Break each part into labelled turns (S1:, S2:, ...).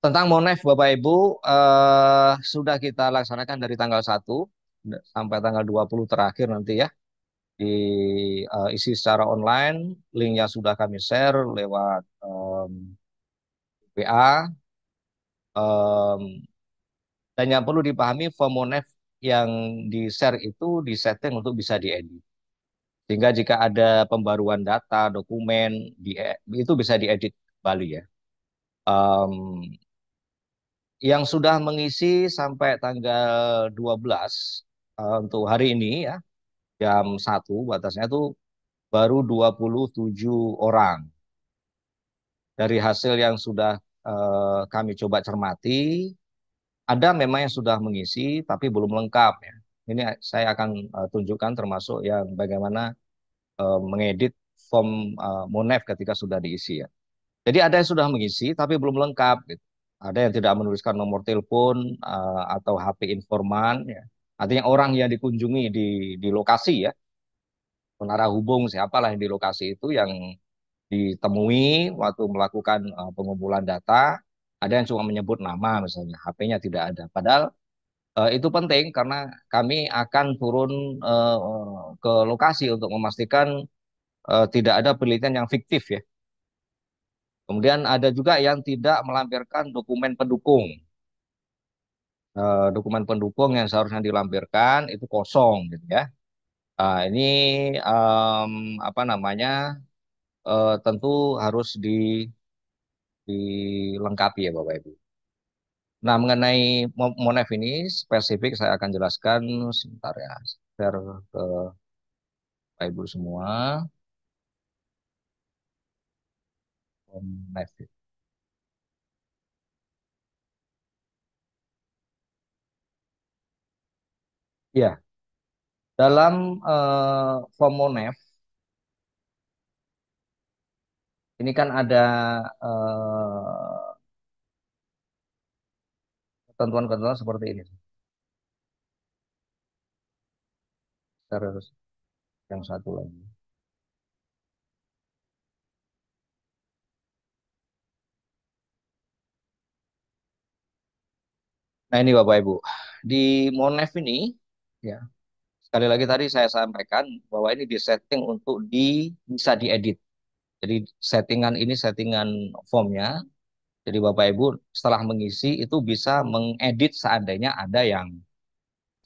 S1: Tentang Monef, Bapak Ibu, eh, sudah kita laksanakan dari tanggal 1 sampai tanggal 20 terakhir nanti ya. Di, eh, isi secara online, linknya sudah kami share lewat eh, WA. Eh, dan yang perlu dipahami, form Monef yang di-share itu disetting untuk bisa diedit. Sehingga jika ada pembaruan data, dokumen, di, itu bisa diedit kembali ya. Um, yang sudah mengisi sampai tanggal 12 uh, eh, untuk hari ini ya, jam 1 batasnya itu baru 27 orang. Dari hasil yang sudah uh, kami coba cermati, ada memang yang sudah mengisi tapi belum lengkap ya ini saya akan uh, tunjukkan termasuk ya bagaimana uh, mengedit form uh, monef ketika sudah diisi ya. Jadi ada yang sudah mengisi tapi belum lengkap gitu. Ada yang tidak menuliskan nomor telepon uh, atau HP informan ya. Artinya orang yang dikunjungi di di lokasi ya. Penara hubung siapalah yang di lokasi itu yang ditemui waktu melakukan uh, pengumpulan data, ada yang cuma menyebut nama misalnya, HP-nya tidak ada. Padahal Uh, itu penting karena kami akan turun uh, ke lokasi untuk memastikan uh, tidak ada penelitian yang fiktif ya. Kemudian ada juga yang tidak melampirkan dokumen pendukung. Uh, dokumen pendukung yang seharusnya dilampirkan itu kosong gitu ya. Uh, ini um, apa namanya uh, tentu harus di dilengkapi ya Bapak Ibu. Nah, mengenai Monef ini spesifik saya akan jelaskan sebentar ya. Share ke Pak Ibu semua. Monef. Ya. Dalam uh, form Monef ini kan ada uh, ketentuan-ketentuan seperti ini. Terus yang satu lagi. Nah ini Bapak Ibu, di Monef ini, ya sekali lagi tadi saya sampaikan bahwa ini disetting untuk di bisa diedit. Jadi settingan ini settingan formnya, jadi Bapak Ibu setelah mengisi itu bisa mengedit seandainya ada yang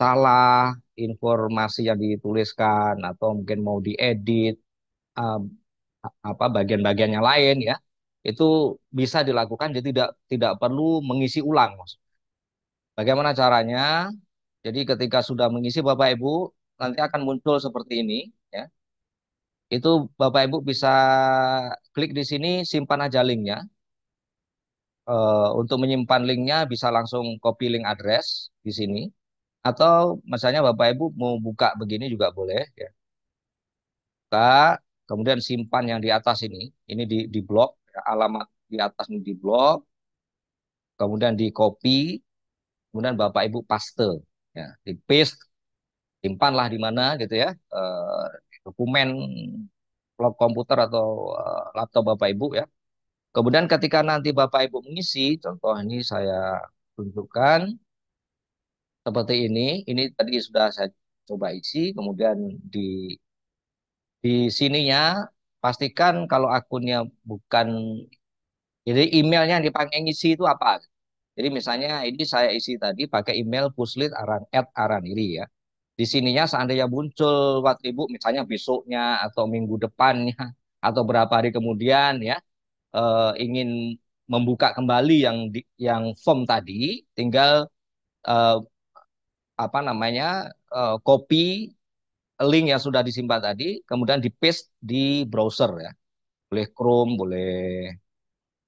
S1: salah informasi yang dituliskan atau mungkin mau diedit um, apa bagian-bagian lain ya itu bisa dilakukan jadi tidak tidak perlu mengisi ulang Bagaimana caranya? Jadi ketika sudah mengisi Bapak Ibu nanti akan muncul seperti ini ya. Itu Bapak Ibu bisa klik di sini simpan aja linknya Eh, untuk menyimpan linknya bisa langsung copy link address di sini atau misalnya bapak ibu mau buka begini juga boleh ya buka kemudian simpan yang di atas ini ini di di blok ya, alamat di atas ini di blok kemudian di copy kemudian bapak ibu paste ya di paste simpanlah di mana gitu ya eh, dokumen blok komputer atau eh, laptop bapak ibu ya Kemudian ketika nanti Bapak Ibu mengisi, contoh ini saya tunjukkan seperti ini. Ini tadi sudah saya coba isi, kemudian di di sininya pastikan kalau akunnya bukan jadi emailnya yang dipakai ngisi itu apa? Jadi misalnya ini saya isi tadi pakai email puslit aran at araniri ya. Di sininya seandainya muncul waktu ibu misalnya besoknya atau minggu depannya atau berapa hari kemudian ya uh, ingin membuka kembali yang yang form tadi, tinggal uh, apa namanya uh, copy link yang sudah disimpan tadi, kemudian di paste di browser ya, boleh Chrome, boleh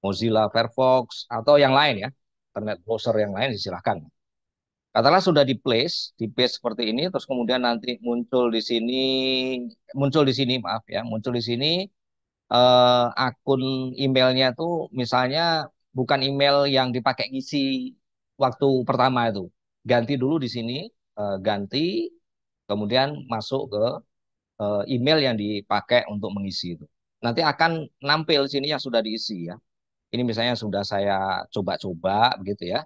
S1: Mozilla Firefox atau yang lain ya, internet browser yang lain silahkan. Katakanlah sudah di place, di paste seperti ini, terus kemudian nanti muncul di sini, muncul di sini maaf ya, muncul di sini uh, akun emailnya tuh misalnya bukan email yang dipakai ngisi waktu pertama itu. Ganti dulu di sini, uh, ganti kemudian masuk ke uh, email yang dipakai untuk mengisi itu. Nanti akan nampil sini yang sudah diisi ya. Ini misalnya sudah saya coba-coba begitu ya.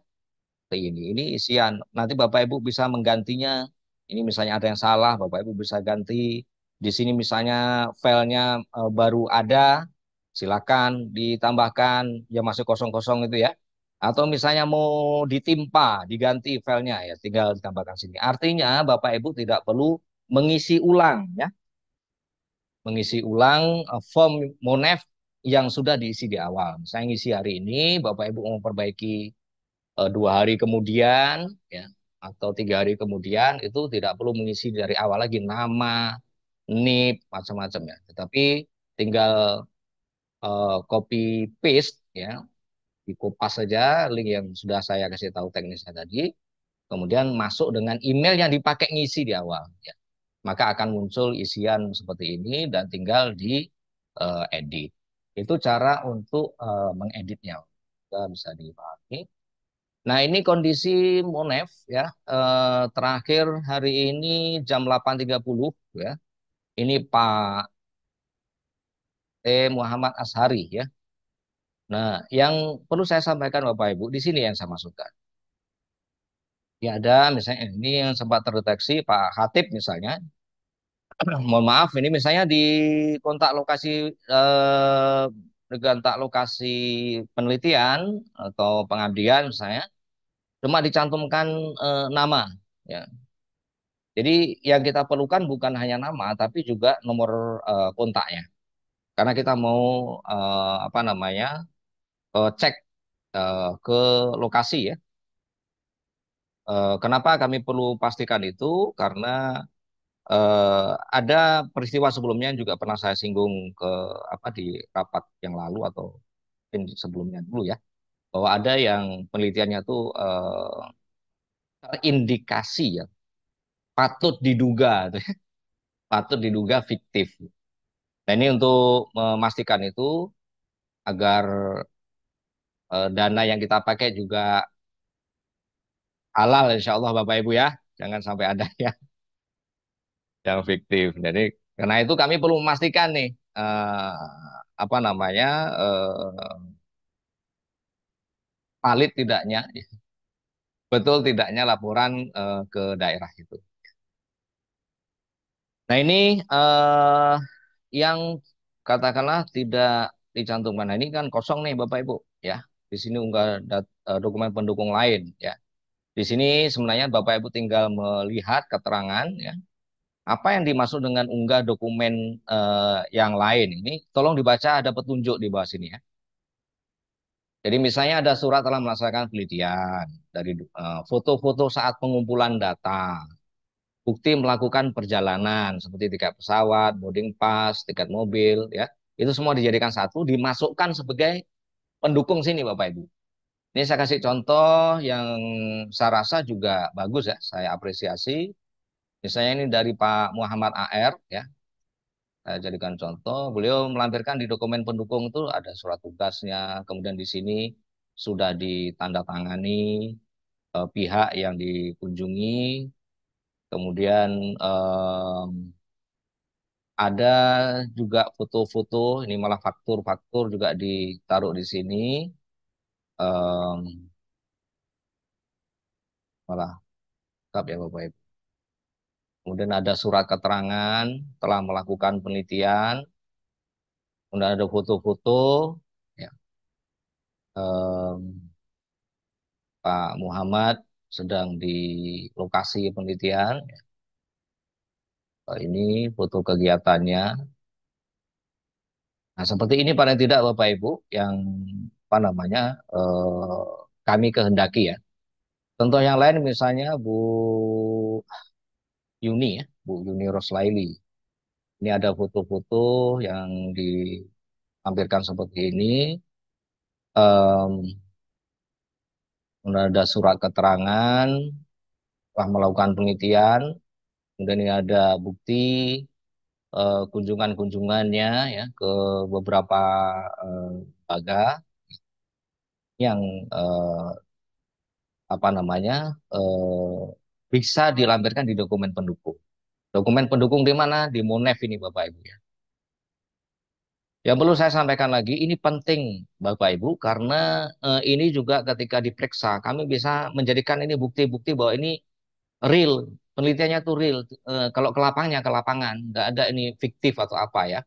S1: Ini ini isian. Nanti Bapak Ibu bisa menggantinya. Ini misalnya ada yang salah, Bapak Ibu bisa ganti di sini misalnya filenya uh, baru ada, silakan ditambahkan ya masih kosong-kosong itu ya. Atau misalnya mau ditimpa, diganti filenya ya tinggal ditambahkan sini. Artinya Bapak Ibu tidak perlu mengisi ulang ya. Mengisi ulang uh, form monef yang sudah diisi di awal. Saya ngisi hari ini, Bapak Ibu mau perbaiki e, dua hari kemudian, ya, atau tiga hari kemudian, itu tidak perlu mengisi dari awal lagi nama, nip macam-macam ya. Tetapi tinggal uh, copy paste ya, dikupas saja link yang sudah saya kasih tahu teknisnya tadi, kemudian masuk dengan email yang dipakai ngisi di awal. Ya. Maka akan muncul isian seperti ini dan tinggal di uh, edit. Itu cara untuk uh, mengeditnya. Kita bisa dipahami. Nah ini kondisi Monef ya uh, terakhir hari ini jam 8.30 ya ini Pak T. E. Muhammad Ashari ya. Nah, yang perlu saya sampaikan Bapak Ibu, di sini yang saya masukkan. Ya ada misalnya ini yang sempat terdeteksi Pak Hatip misalnya. Mohon maaf, ini misalnya di kontak lokasi eh, kontak lokasi penelitian atau pengabdian misalnya, cuma dicantumkan eh, nama, ya jadi yang kita perlukan bukan hanya nama tapi juga nomor uh, kontaknya. Karena kita mau uh, apa namanya uh, cek uh, ke lokasi ya. Uh, kenapa kami perlu pastikan itu? Karena Uh, ada peristiwa sebelumnya yang juga pernah saya singgung ke apa di rapat yang lalu atau sebelumnya dulu ya bahwa ada yang penelitiannya tuh uh, terindikasi ya patut diduga ya. patut diduga fiktif. Nah ini untuk memastikan itu agar eh, dana yang kita pakai juga halal insya Allah Bapak Ibu ya. Jangan sampai ada yang, yang fiktif. Jadi karena itu kami perlu memastikan nih eh, apa namanya eh, valid tidaknya, betul tidaknya laporan eh, ke daerah itu. Nah ini uh, yang katakanlah tidak dicantumkan. Nah ini kan kosong nih Bapak Ibu ya. Di sini unggah dat, eh, dokumen pendukung lain ya. Di sini sebenarnya Bapak Ibu tinggal melihat keterangan ya. Apa yang dimaksud dengan unggah dokumen uh, yang lain ini tolong dibaca ada petunjuk di bawah sini ya. Jadi misalnya ada surat telah melaksanakan penelitian dari foto-foto uh, saat pengumpulan data bukti melakukan perjalanan seperti tiket pesawat, boarding pass, tiket mobil, ya itu semua dijadikan satu, dimasukkan sebagai pendukung sini Bapak Ibu. Ini saya kasih contoh yang saya rasa juga bagus ya, saya apresiasi. Misalnya ini dari Pak Muhammad AR ya. Saya jadikan contoh, beliau melampirkan di dokumen pendukung itu ada surat tugasnya, kemudian di sini sudah ditandatangani eh, pihak yang dikunjungi, Kemudian um, ada juga foto-foto, ini malah faktur-faktur juga ditaruh di sini. Um, malah tetap ya Bapak Ibu. Kemudian ada surat keterangan telah melakukan penelitian. Kemudian ada foto-foto ya. Um, Pak Muhammad sedang di lokasi penelitian. Ini foto kegiatannya. Nah, seperti ini paling tidak Bapak Ibu yang apa namanya eh, kami kehendaki ya. Contoh yang lain misalnya Bu Yuni ya, Bu Yuni Roslaili. Ini ada foto-foto yang ditampilkan seperti ini. Um, kemudian ada surat keterangan telah melakukan penelitian, kemudian ini ada bukti uh, kunjungan-kunjungannya ya ke beberapa eh, lembaga uh, yang uh, apa namanya uh, bisa dilampirkan di dokumen pendukung. Dokumen pendukung di mana? Di MONEF ini Bapak Ibu ya. Yang perlu saya sampaikan lagi, ini penting Bapak Ibu karena eh, ini juga ketika diperiksa kami bisa menjadikan ini bukti-bukti bahwa ini real, penelitiannya itu real. Eh, kalau ke lapangnya ke lapangan, nggak ada ini fiktif atau apa ya.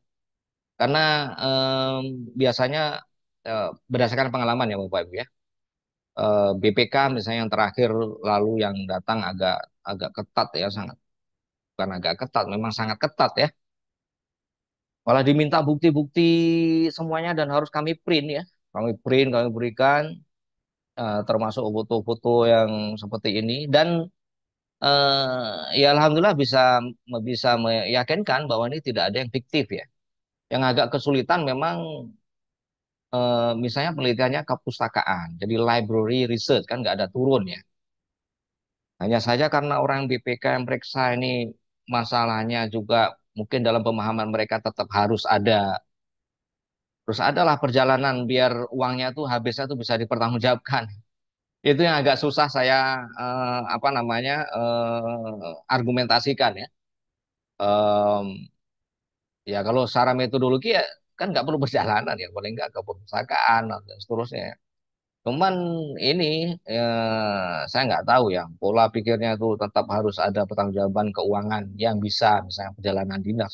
S1: Karena eh, biasanya eh, berdasarkan pengalaman ya Bapak Ibu ya. Eh, BPK misalnya yang terakhir lalu yang datang agak agak ketat ya sangat bukan agak ketat, memang sangat ketat ya malah diminta bukti-bukti semuanya dan harus kami print ya kami print kami berikan uh, termasuk foto-foto yang seperti ini dan uh, ya alhamdulillah bisa bisa meyakinkan bahwa ini tidak ada yang fiktif ya yang agak kesulitan memang uh, misalnya penelitiannya kepustakaan jadi library research kan nggak ada turun ya hanya saja karena orang BPK yang periksa ini masalahnya juga mungkin dalam pemahaman mereka tetap harus ada. Terus adalah perjalanan biar uangnya tuh habisnya tuh bisa dipertanggungjawabkan. Itu yang agak susah saya eh, apa namanya eh, argumentasikan ya. eh, ya kalau secara metodologi ya kan nggak perlu perjalanan ya paling nggak ke perpustakaan dan seterusnya. Ya. Cuman ini ya, saya nggak tahu ya pola pikirnya itu tetap harus ada pertanggungjawaban keuangan yang bisa misalnya perjalanan dinas.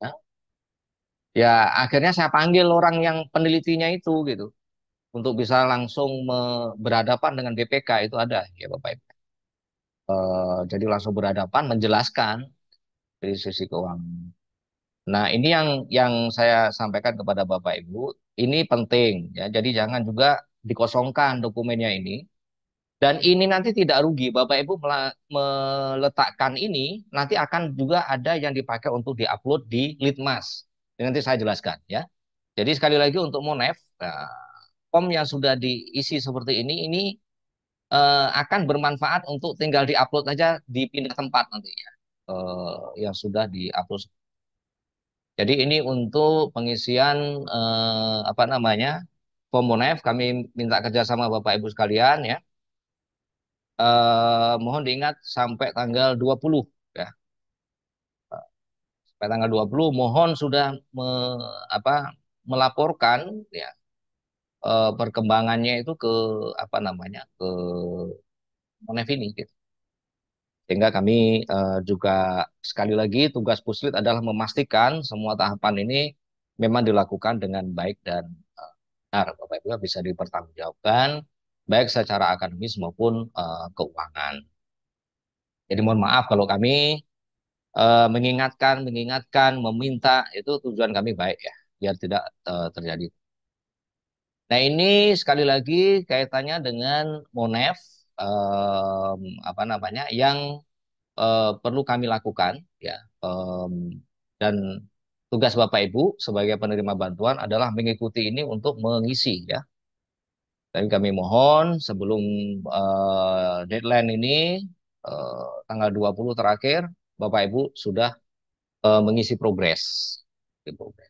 S1: Ya. ya akhirnya saya panggil orang yang penelitinya itu gitu untuk bisa langsung berhadapan dengan BPK itu ada ya Bapak Ibu. E, jadi langsung berhadapan menjelaskan dari sisi keuangan. Nah ini yang yang saya sampaikan kepada Bapak Ibu ini penting ya. Jadi jangan juga dikosongkan dokumennya ini. Dan ini nanti tidak rugi, Bapak Ibu meletakkan ini nanti akan juga ada yang dipakai untuk diupload di Litmas. Nanti saya jelaskan ya. Jadi sekali lagi untuk monev pom eh, form yang sudah diisi seperti ini, ini eh, akan bermanfaat untuk tinggal diupload saja di pindah tempat nanti ya, eh, yang sudah diupload. Jadi ini untuk pengisian apa namanya Komunef, kami minta kerjasama Bapak Ibu sekalian ya. Eh, mohon diingat sampai tanggal 20 ya. Sampai tanggal 20 mohon sudah me, apa, melaporkan ya eh, perkembangannya itu ke apa namanya ke Monef ini gitu. Sehingga kami eh, juga sekali lagi tugas Puslit adalah memastikan semua tahapan ini memang dilakukan dengan baik dan benar Bapak Ibu bisa dipertanggungjawabkan baik secara akademis maupun uh, keuangan. Jadi mohon maaf kalau kami uh, mengingatkan, mengingatkan, meminta itu tujuan kami baik ya, biar tidak uh, terjadi. Nah ini sekali lagi kaitannya dengan Monef, um, apa namanya, yang uh, perlu kami lakukan ya, um, dan tugas Bapak Ibu sebagai penerima bantuan adalah mengikuti ini untuk mengisi ya. tapi kami mohon sebelum uh, deadline ini uh, tanggal 20 terakhir Bapak Ibu sudah uh, mengisi progres. Progres.